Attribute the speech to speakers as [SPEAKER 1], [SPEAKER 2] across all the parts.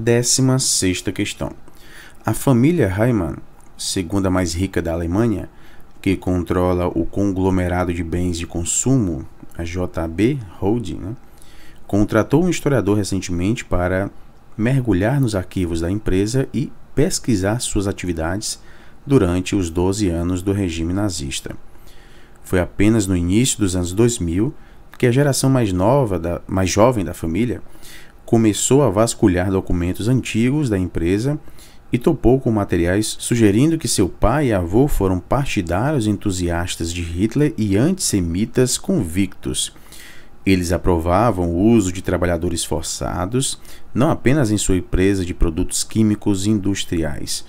[SPEAKER 1] 16 sexta questão. A família Heimann, segunda mais rica da Alemanha, que controla o conglomerado de bens de consumo, a JB Holding, né, contratou um historiador recentemente para mergulhar nos arquivos da empresa e pesquisar suas atividades durante os 12 anos do regime nazista. Foi apenas no início dos anos 2000 que a geração mais nova, da, mais jovem da família, começou a vasculhar documentos antigos da empresa e topou com materiais sugerindo que seu pai e avô foram partidários entusiastas de Hitler e antissemitas convictos. Eles aprovavam o uso de trabalhadores forçados, não apenas em sua empresa de produtos químicos industriais,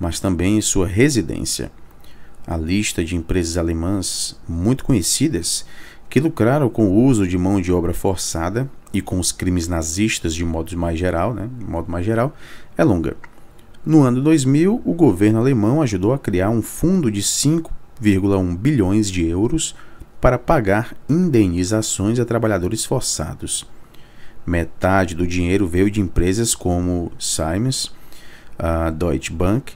[SPEAKER 1] mas também em sua residência. A lista de empresas alemãs muito conhecidas que lucraram com o uso de mão de obra forçada e com os crimes nazistas de modo mais geral, né, modo mais geral, é longa. No ano 2000, o governo alemão ajudou a criar um fundo de 5,1 bilhões de euros para pagar indenizações a trabalhadores forçados. Metade do dinheiro veio de empresas como Siemens, Deutsche Bank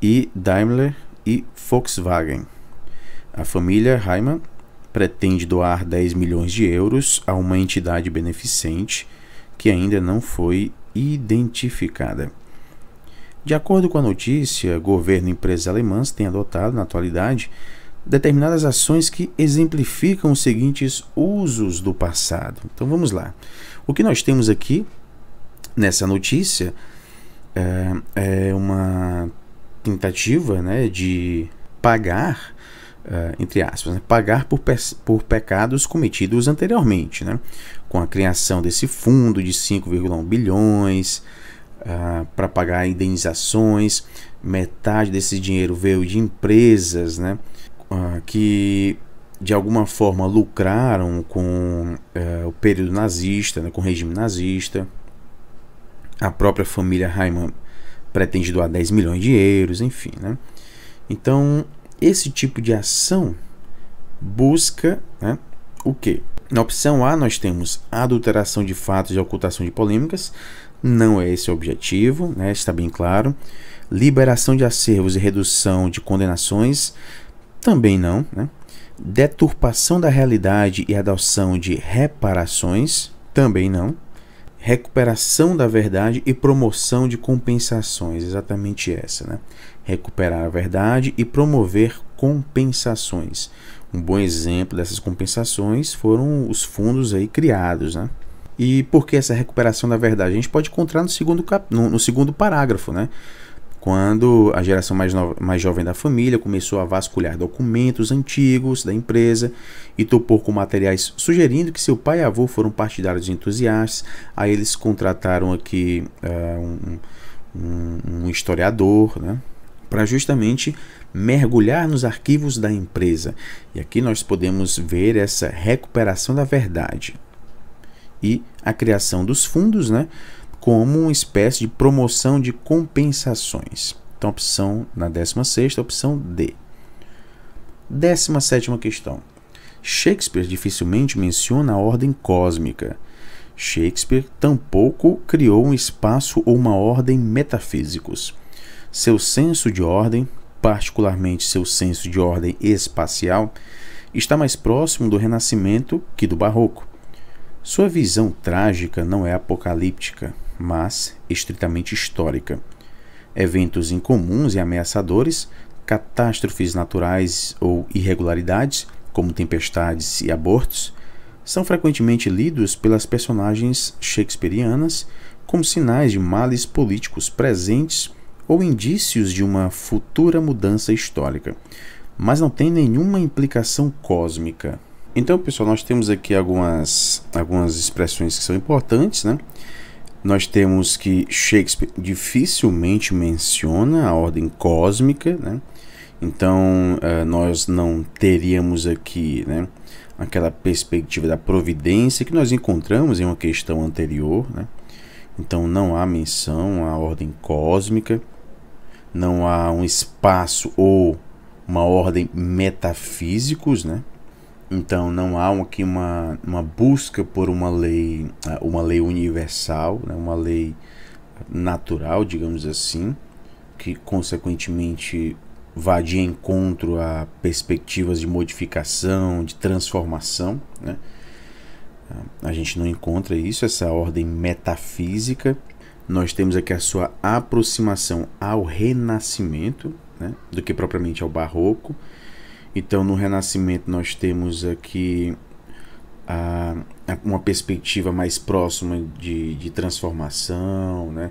[SPEAKER 1] e Daimler e Volkswagen. A família Heimann pretende doar 10 milhões de euros a uma entidade beneficente que ainda não foi identificada. De acordo com a notícia, governo e empresas alemãs têm adotado, na atualidade, determinadas ações que exemplificam os seguintes usos do passado. Então vamos lá. O que nós temos aqui nessa notícia é, é uma tentativa né, de pagar Uh, entre aspas, né? pagar por, pe por, pecados cometidos anteriormente, né? com a criação desse fundo de 5,1 bilhões uh, ah, para pagar indenizações, metade desse dinheiro veio de empresas né? Uh, que de alguma forma lucraram com eh, o período nazista, né? com o regime nazista, a própria família Raimann pretende a 10 milhões de euros, enfim, né? Então, esse tipo de ação busca né, o quê? Na opção A, nós temos adulteração de fatos e ocultação de polêmicas. Não é esse o objetivo, né, está bem claro. Liberação de acervos e redução de condenações. Também não. Né? Deturpação da realidade e adoção de reparações. Também não recuperação da verdade e promoção de compensações, exatamente essa, né? Recuperar a verdade e promover compensações. Um bom exemplo dessas compensações foram os fundos aí criados, né? E por que essa recuperação da verdade? A gente pode encontrar no segundo, cap... no, no segundo parágrafo, né? quando a geração mais, nova, mais jovem da família começou a vasculhar documentos antigos da empresa e topou com materiais sugerindo que seu pai e avô foram partidários entusiastas. Aí eles contrataram aqui uh, um, um, um, historiador, né? Para justamente mergulhar nos arquivos da empresa. E aqui nós podemos ver essa recuperação da verdade e a criação dos fundos, né? como uma espécie de promoção de compensações. Então, opção na 16, opção D. 17 questão. Shakespeare dificilmente menciona a ordem cósmica. Shakespeare tampouco criou um espaço ou uma ordem metafísicos. Seu senso de ordem, particularmente seu senso de ordem espacial, está mais próximo do Renascimento que do Barroco. Sua visão trágica não é apocalíptica, mas estritamente histórica. Eventos incomuns e ameaçadores, catástrofes naturais ou irregularidades, como tempestades e abortos, são frequentemente lidos pelas personagens shakespearianas como sinais de males políticos presentes ou indícios de uma futura mudança histórica, mas não tem nenhuma implicação cósmica. Então, pessoal, nós temos aqui algumas, algumas expressões que são importantes, né? Nós temos que Shakespeare dificilmente menciona a ordem cósmica, né? Então, eh, nós não teríamos aqui né, aquela perspectiva da providência que nós encontramos em uma questão anterior. Né? Então, não há menção à ordem cósmica, não há um espaço ou uma ordem metafísicos, né? Então não há aqui uma, uma busca por uma lei, ah, uma lei universal, né? uma lei natural, digamos assim, que consequentemente vá de encontro a perspectivas de modificação, de transformação. Né? Ah, a gente não encontra isso, essa ordem metafísica. Nós temos aqui a sua aproximação ao renascimento, né? do que propriamente ao é barroco então, no Renascimento, nós temos aqui a, a, uma perspectiva mais próxima de, de transformação, né?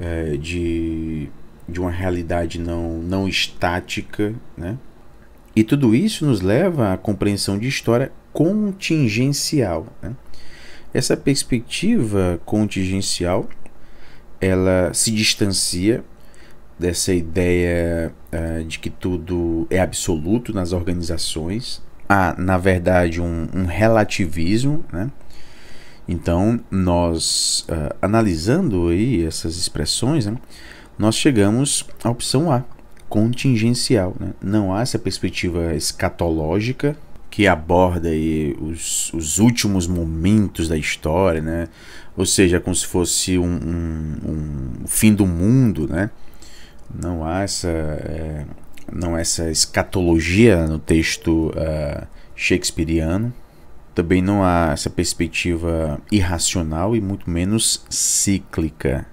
[SPEAKER 1] É, de, de uma realidade não, não estática. Né? E tudo isso nos leva à compreensão de história contingencial. Né? Essa perspectiva contingencial ela se distancia dessa ideia uh, de que tudo é absoluto nas organizações. Há, na verdade, um, um relativismo, né? Então, nós uh, analisando aí essas expressões, né, nós chegamos à opção A, contingencial. Né? Não há essa perspectiva escatológica que aborda aí os, os últimos momentos da história, né? ou seja, como se fosse um, um, um fim do mundo, né? Não há essa, é, não há essa escatologia no texto uh, shakespeariano. Também não há essa perspectiva irracional e muito menos cíclica.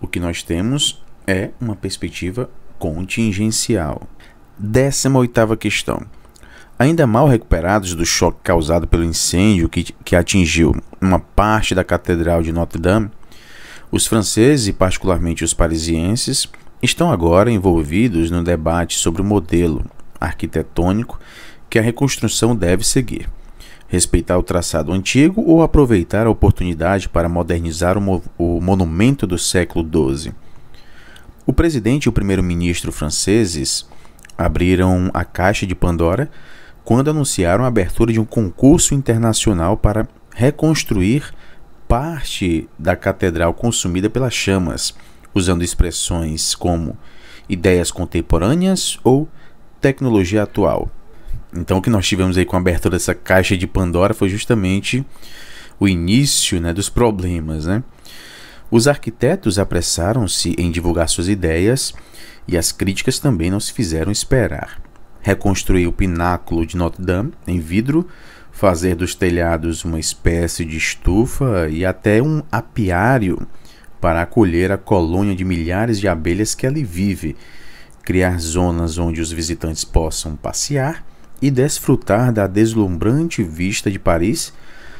[SPEAKER 1] O que nós temos é uma perspectiva contingencial. 18 oitava questão. Ainda mal recuperados do choque causado pelo incêndio que, que atingiu uma parte da Catedral de Notre-Dame, os franceses, e particularmente os parisienses, estão agora envolvidos no debate sobre o modelo arquitetônico que a reconstrução deve seguir. Respeitar o traçado antigo ou aproveitar a oportunidade para modernizar o, mo o monumento do século XII. O presidente e o primeiro-ministro franceses abriram a caixa de Pandora quando anunciaram a abertura de um concurso internacional para reconstruir parte da catedral consumida pelas chamas usando expressões como ideias contemporâneas ou tecnologia atual. Então, o que nós tivemos aí com a abertura dessa caixa de Pandora foi justamente o início né, dos problemas. Né? Os arquitetos apressaram-se em divulgar suas ideias e as críticas também não se fizeram esperar. Reconstruir o pináculo de Notre Dame em vidro, fazer dos telhados uma espécie de estufa e até um apiário para acolher a colônia de milhares de abelhas que ali vive, criar zonas onde os visitantes possam passear e desfrutar da deslumbrante vista de Paris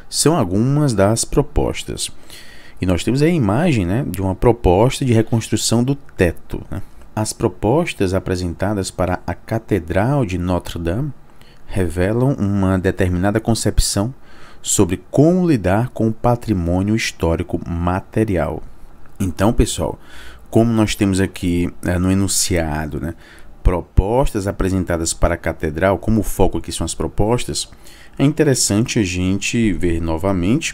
[SPEAKER 1] são algumas das propostas. E nós temos a imagem né, de uma proposta de reconstrução do teto. Né? As propostas apresentadas para a Catedral de Notre-Dame revelam uma determinada concepção sobre como lidar com o patrimônio histórico material. Então, pessoal, como nós temos aqui é, no enunciado, né, propostas apresentadas para a catedral, como o foco aqui são as propostas, é interessante a gente ver novamente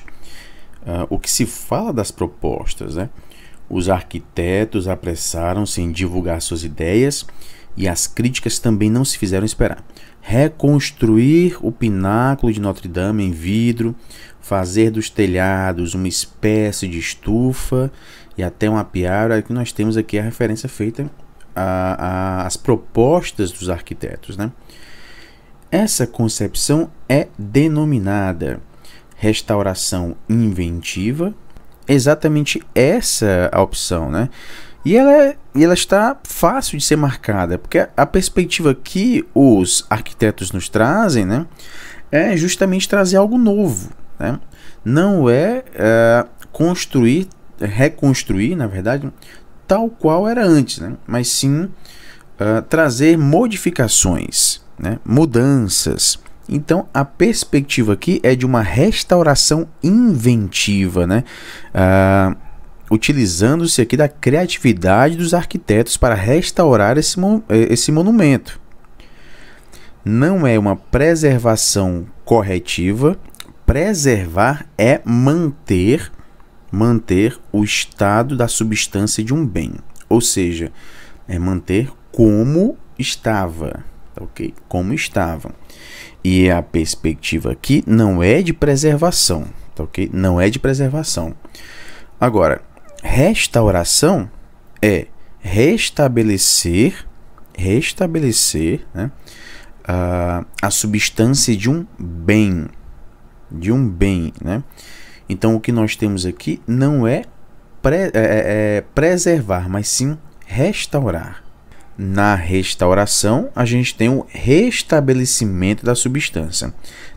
[SPEAKER 1] uh, o que se fala das propostas. Né? Os arquitetos apressaram-se em divulgar suas ideias e as críticas também não se fizeram esperar. Reconstruir o pináculo de Notre Dame em vidro, fazer dos telhados uma espécie de estufa e até um apiário. que nós temos aqui a referência feita às propostas dos arquitetos. Né? Essa concepção é denominada restauração inventiva. Exatamente essa a opção, né? E ela, é, e ela está fácil de ser marcada, porque a perspectiva que os arquitetos nos trazem né, é justamente trazer algo novo. Né? Não é, é construir, reconstruir, na verdade, tal qual era antes, né? mas sim é, trazer modificações, né? mudanças. Então a perspectiva aqui é de uma restauração inventiva, né? Ah, utilizando-se aqui da criatividade dos arquitetos para restaurar esse, eh, esse monumento. Não é uma preservação corretiva. Preservar é manter, manter o estado da substância de um bem, ou seja, é manter como estava, tá ok? Como estava. E a perspectiva aqui não é de preservação, tá ok? Não é de preservação. Agora, Restauração é restabelecer, restabelecer né, a, a substância de um bem, de um bem, né? Então o que nós temos aqui não é, pre, é, é, é preservar, mas sim restaurar. Na restauração, a gente tem o restabelecimento da substância.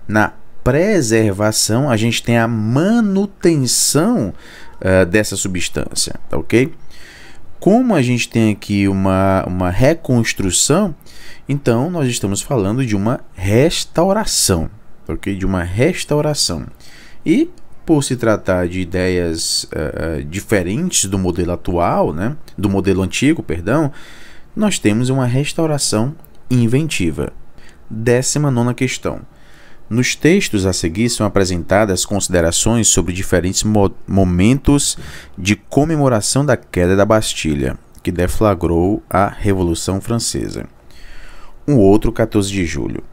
[SPEAKER 1] Na preservação, a gente tem a manutenção eh, dessa substância, tá ok? Como a gente tem aqui uma, uma reconstrução, então nós estamos falando de uma restauração, tá ok? De uma restauração. E por se tratar de ideias uh, diferentes do modelo atual, né? Do modelo antigo, perdão, nós temos uma restauração inventiva. Décima nona questão. Nos textos a seguir são apresentadas considerações sobre diferentes mo momentos de comemoração da queda da Bastilha, que deflagrou a Revolução Francesa. Um outro 14 de julho.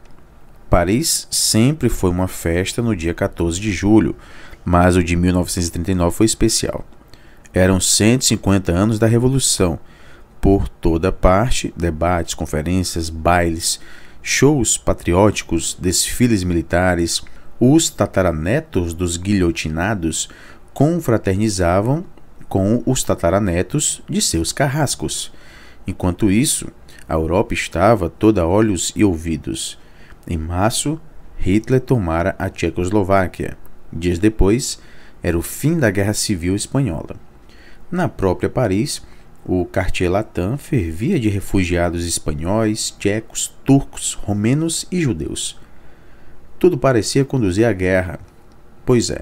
[SPEAKER 1] Paris sempre foi uma festa no dia 14 de julho, mas o de 1939 foi especial. Eram 150 anos da Revolução. Por toda parte, debates, conferências, bailes, shows patrióticos, desfiles militares, os tataranetos dos guilhotinados confraternizavam com os tataranetos de seus carrascos. Enquanto isso, a Europa estava toda olhos e ouvidos. Em março, Hitler tomara a Tchecoslováquia. Dias depois, era o fim da Guerra Civil Espanhola. Na própria Paris, o Cartier Latam fervia de refugiados espanhóis, tchecos, turcos, romenos e judeus. Tudo parecia conduzir à guerra. Pois é,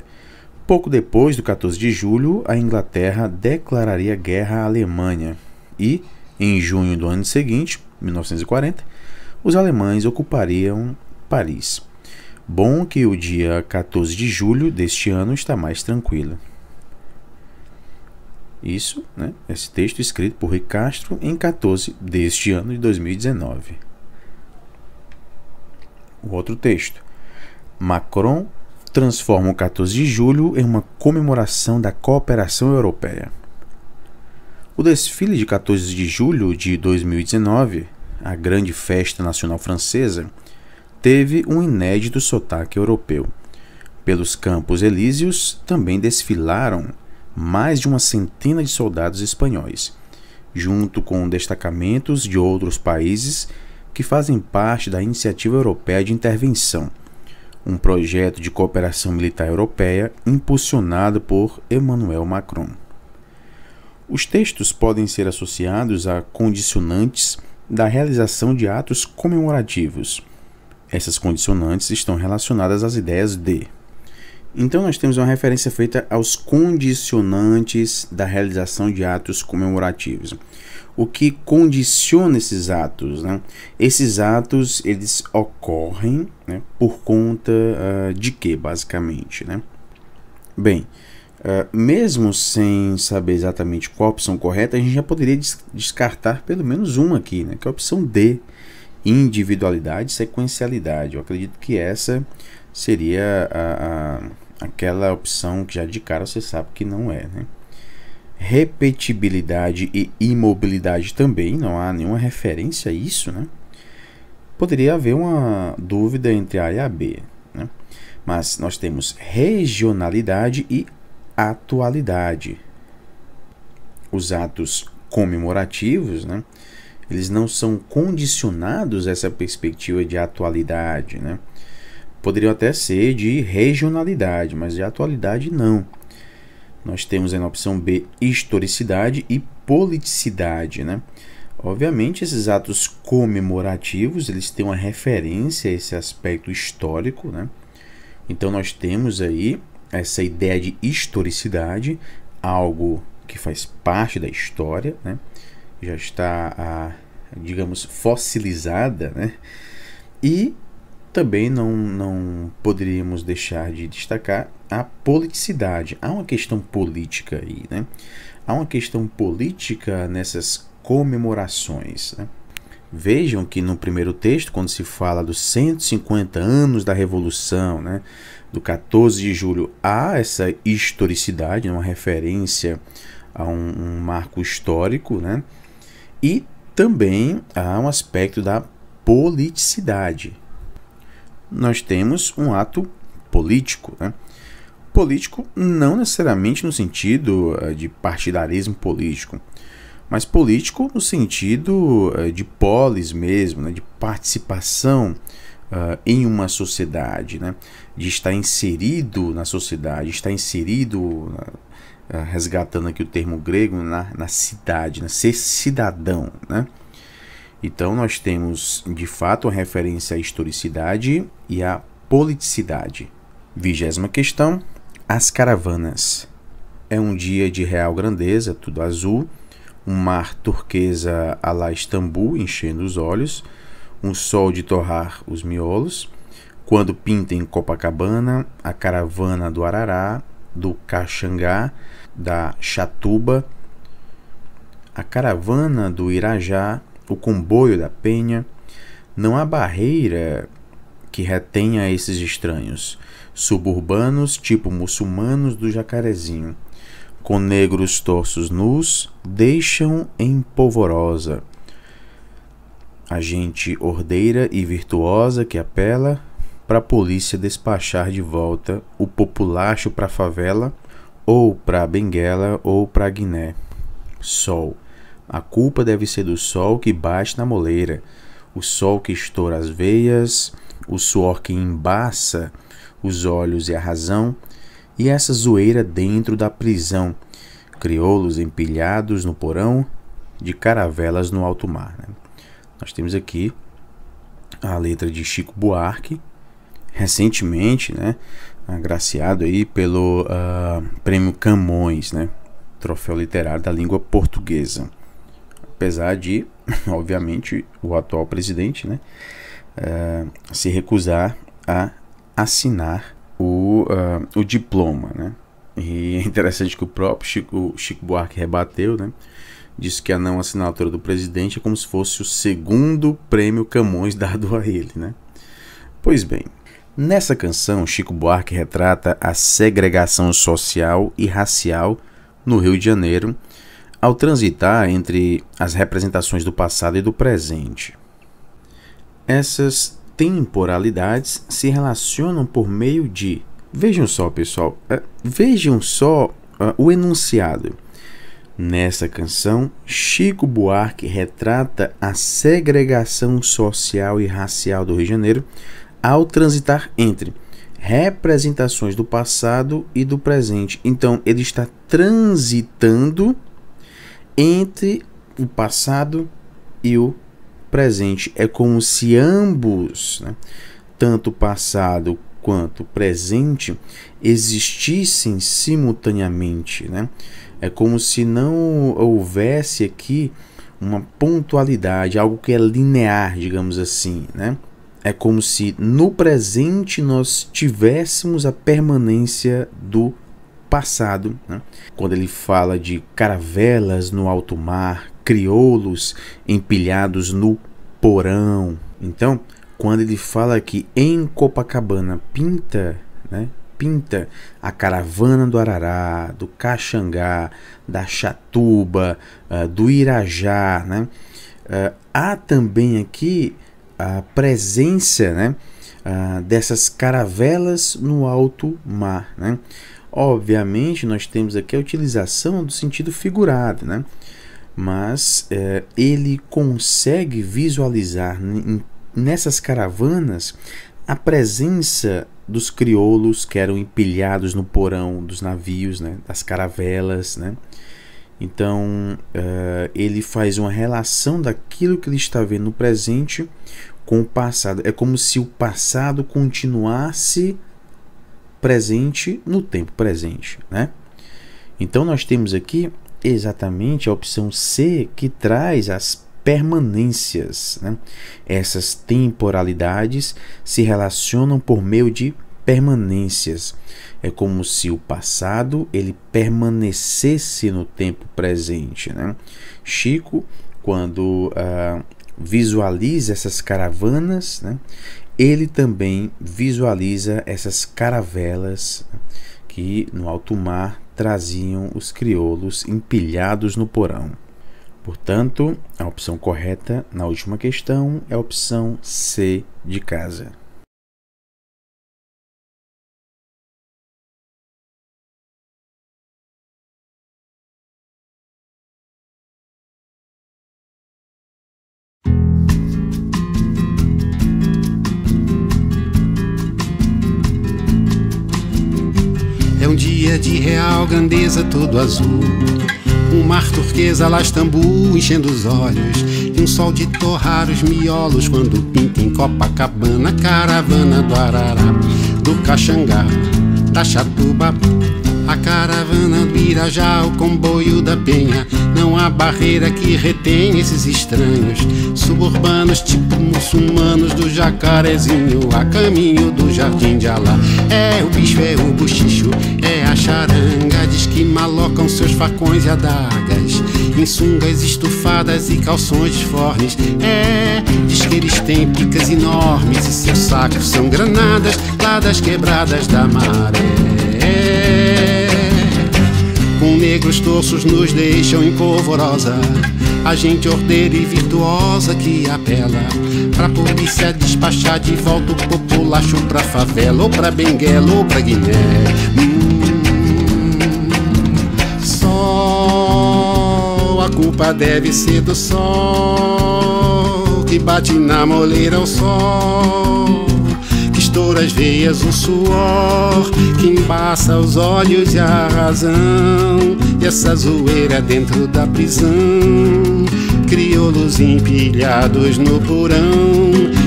[SPEAKER 1] pouco depois do 14 de julho, a Inglaterra declararia guerra à Alemanha e, em junho do ano seguinte, 1940, os alemães ocupariam Paris. Bom que o dia 14 de julho deste ano está mais tranquilo. Isso, né, esse texto escrito por Ricastro Castro em 14 deste ano de 2019. O outro texto. Macron transforma o 14 de julho em uma comemoração da cooperação europeia. O desfile de 14 de julho de 2019, a grande festa nacional francesa, teve um inédito sotaque europeu. Pelos Campos Elíseos também desfilaram mais de uma centena de soldados espanhóis, junto com destacamentos de outros países que fazem parte da Iniciativa Europeia de Intervenção, um projeto de cooperação militar europeia impulsionado por Emmanuel Macron. Os textos podem ser associados a condicionantes da realização de atos comemorativos. Essas condicionantes estão relacionadas às ideias de então, nós temos uma referência feita aos condicionantes da realização de atos comemorativos. O que condiciona esses atos? Né? Esses atos eles ocorrem né, por conta uh, de quê, basicamente? Né? Bem, uh, mesmo sem saber exatamente qual a opção correta, a gente já poderia descartar pelo menos uma aqui, né, que é a opção D, individualidade e sequencialidade. Eu acredito que essa seria a aquela opção que já de cara você sabe que não é, né? Repetibilidade e imobilidade também, não há nenhuma referência a isso, né? Poderia haver uma dúvida entre A e a B, né? Mas nós temos regionalidade e atualidade. Os atos comemorativos, né? Eles não são condicionados a essa perspectiva de atualidade, né? poderiam até ser de regionalidade, mas de atualidade não. Nós temos aí na opção B historicidade e politicidade, né? Obviamente, esses atos comemorativos, eles têm uma referência a esse aspecto histórico, né? Então nós temos aí essa ideia de historicidade, algo que faz parte da história, né? Já está, a, ah, digamos, fossilizada, né? E também não, não poderíamos deixar de destacar a politicidade. Há uma questão política aí, né? Há uma questão política nessas comemorações. Né? Vejam que no primeiro texto, quando se fala dos 150 anos da Revolução, né, do 14 de julho, há essa historicidade, uma referência a um, um marco histórico, né? e também há um aspecto da politicidade nós temos um ato político. Né? Político não necessariamente no sentido eh, de partidarismo político, mas político no sentido eh, de polis mesmo, né? de participação Uh, em uma sociedade, né? de estar inserido na sociedade, estar inserido, uh, resgatando aqui o termo grego, na, na cidade, né? ser cidadão. Né? Então nós temos de fato a referência à historicidade e à politicidade. Vigésima questão: As caravanas. É um dia de real grandeza, tudo azul, um mar turquesa a la Istambul enchendo os olhos, um sol de torrar os miolos. Quando pinta em Copacabana, a caravana do Arará, do Caxangá, da Chatuba, a caravana do Irajá, o comboio da penha. Não há barreira que retenha esses estranhos, suburbanos tipo muçulmanos do jacarezinho. Com negros torsos nus, deixam em polvorosa. A gente ordeira e virtuosa que apela para a polícia despachar de volta o populacho para a favela, ou para a Benguela, ou para Guiné. Sol. A culpa deve ser do sol que bate na moleira, o sol que estoura as veias, o suor que embaça os olhos e a razão, e essa zoeira dentro da prisão, crioulos empilhados no porão, de caravelas no alto mar. Né? Nós temos aqui a letra de Chico Buarque, recentemente, né, agraciado aí pelo uh, Prêmio Camões, né, troféu literário da língua portuguesa apesar de, obviamente, o atual presidente né, uh, se recusar a assinar o, uh, o diploma. Né? E é interessante que o próprio Chico, o Chico Buarque rebateu, né? disse que a não assinatura do presidente é como se fosse o segundo prêmio Camões dado a ele. Né? Pois bem, nessa canção, Chico Buarque retrata a segregação social e racial no Rio de Janeiro ao transitar entre as representações do passado e do presente. Essas temporalidades se relacionam por meio de. Vejam só, pessoal, uh, vejam só uh, o enunciado. Nessa canção, Chico Buarque retrata a segregação social e racial do Rio de Janeiro ao transitar entre representações do passado e do presente. Então, ele está transitando entre o passado e o presente. É como se ambos, né, tanto passado quanto o presente, existissem simultaneamente. Né? É como se não houvesse aqui uma pontualidade, algo que é linear, digamos assim. Né? É como se no presente nós tivéssemos a permanência do presente passado, né? quando ele fala de caravelas no alto mar, crioulos empilhados no porão. Então, quando ele fala que em Copacabana pinta, né? pinta a caravana do Arará, do Caxangá, da Chatuba, uh, do Irajá, né? Uh, há também aqui a presença, né? Uh, dessas caravelas no alto mar, né? Obviamente, nós temos aqui a utilização do sentido figurado, né? mas é, ele consegue visualizar nessas caravanas a presença dos crioulos que eram empilhados no porão dos navios, né? das caravelas. Né? Então, é, ele faz uma relação daquilo que ele está vendo no presente com o passado. É como se o passado continuasse presente no tempo presente, né? Então nós temos aqui exatamente a opção C que traz as permanências. Né? Essas temporalidades se relacionam por meio de permanências. É como se o passado ele permanecesse no tempo presente. Né? Chico, quando ah, visualiza essas caravanas, né? ele também visualiza essas caravelas que no alto mar traziam os crioulos empilhados no porão. Portanto, a opção correta na última questão é a opção C de casa.
[SPEAKER 2] um dia de real grandeza todo azul. Um mar turquesa lá Istambul enchendo os olhos E um sol de torrar os miolos Quando pinta em Copacabana Caravana do Arará, do Caxangá, da Chatuba a caravana do Irajá, o comboio da Penha. Não há barreira que retém esses estranhos suburbanos, tipo muçulmanos do jacarezinho, a caminho do jardim de Alá. É o bicho, é o bochicho, charanga Diz que malocam seus facões e adagas Em sungas estufadas e calções fornes É, diz que eles têm picas enormes E seus sacos são granadas Lá das quebradas da maré Com negros torços nos deixam em polvorosa a gente ordeira e virtuosa que apela Pra polícia despachar de volta o populacho pra favela Ou pra Benguela ou pra Guiné hum. culpa deve ser do sol que bate na moleira o sol, que estoura as veias o suor, que embaça os olhos e a razão. E essa zoeira dentro da prisão, crioulos empilhados no porão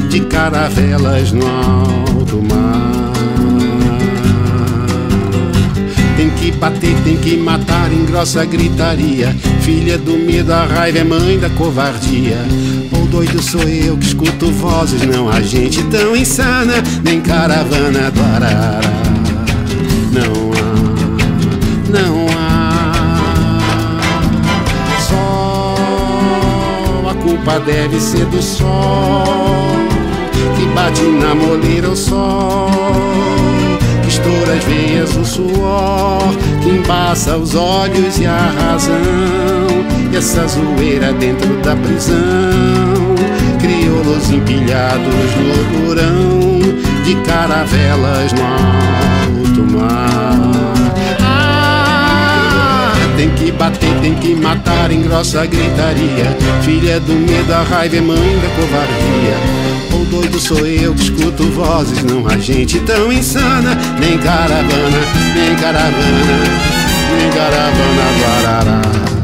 [SPEAKER 2] de caravelas no alto mar. que bater, tem que matar em grossa gritaria. Filha do medo, a raiva é mãe da covardia. Ou doido sou eu que escuto vozes, não há gente tão insana, nem caravana do Arara. Não há, não há. Só a culpa deve ser do sol que bate na moleira o sol as veias o suor que embaça os olhos e a razão. E essa zoeira dentro da prisão, crioulos empilhados no durão de caravelas no alto mar. Bater tem que matar em grossa gritaria Filha do medo, a raiva é mãe da covardia ou doido sou eu que escuto vozes Não há gente tão insana Nem caravana, nem caravana Nem caravana, guarará